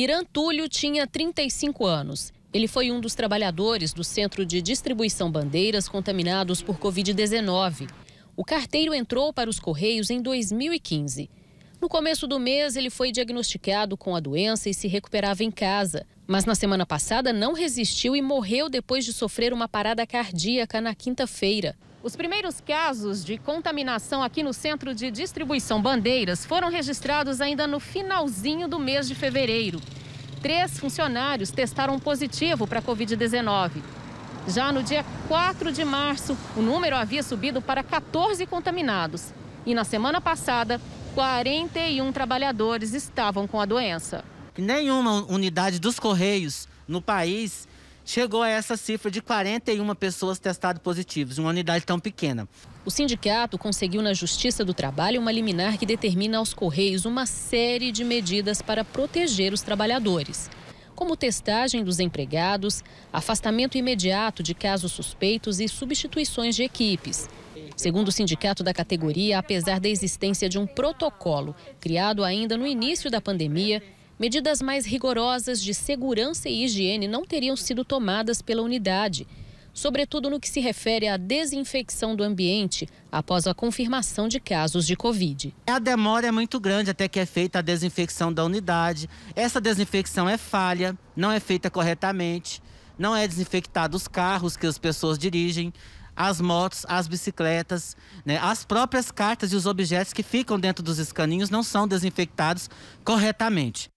Irã Túlio tinha 35 anos. Ele foi um dos trabalhadores do centro de distribuição bandeiras contaminados por Covid-19. O carteiro entrou para os Correios em 2015. No começo do mês, ele foi diagnosticado com a doença e se recuperava em casa. Mas na semana passada não resistiu e morreu depois de sofrer uma parada cardíaca na quinta-feira. Os primeiros casos de contaminação aqui no centro de distribuição Bandeiras foram registrados ainda no finalzinho do mês de fevereiro. Três funcionários testaram positivo para a Covid-19. Já no dia 4 de março, o número havia subido para 14 contaminados. E na semana passada, 41 trabalhadores estavam com a doença. Nenhuma unidade dos Correios no país chegou a essa cifra de 41 pessoas testadas positivas, uma unidade tão pequena. O sindicato conseguiu na Justiça do Trabalho uma liminar que determina aos Correios uma série de medidas para proteger os trabalhadores, como testagem dos empregados, afastamento imediato de casos suspeitos e substituições de equipes. Segundo o sindicato da categoria, apesar da existência de um protocolo criado ainda no início da pandemia, medidas mais rigorosas de segurança e higiene não teriam sido tomadas pela unidade, sobretudo no que se refere à desinfecção do ambiente após a confirmação de casos de Covid. A demora é muito grande até que é feita a desinfecção da unidade. Essa desinfecção é falha, não é feita corretamente, não é desinfectado os carros que as pessoas dirigem as motos, as bicicletas, né? as próprias cartas e os objetos que ficam dentro dos escaninhos não são desinfectados corretamente.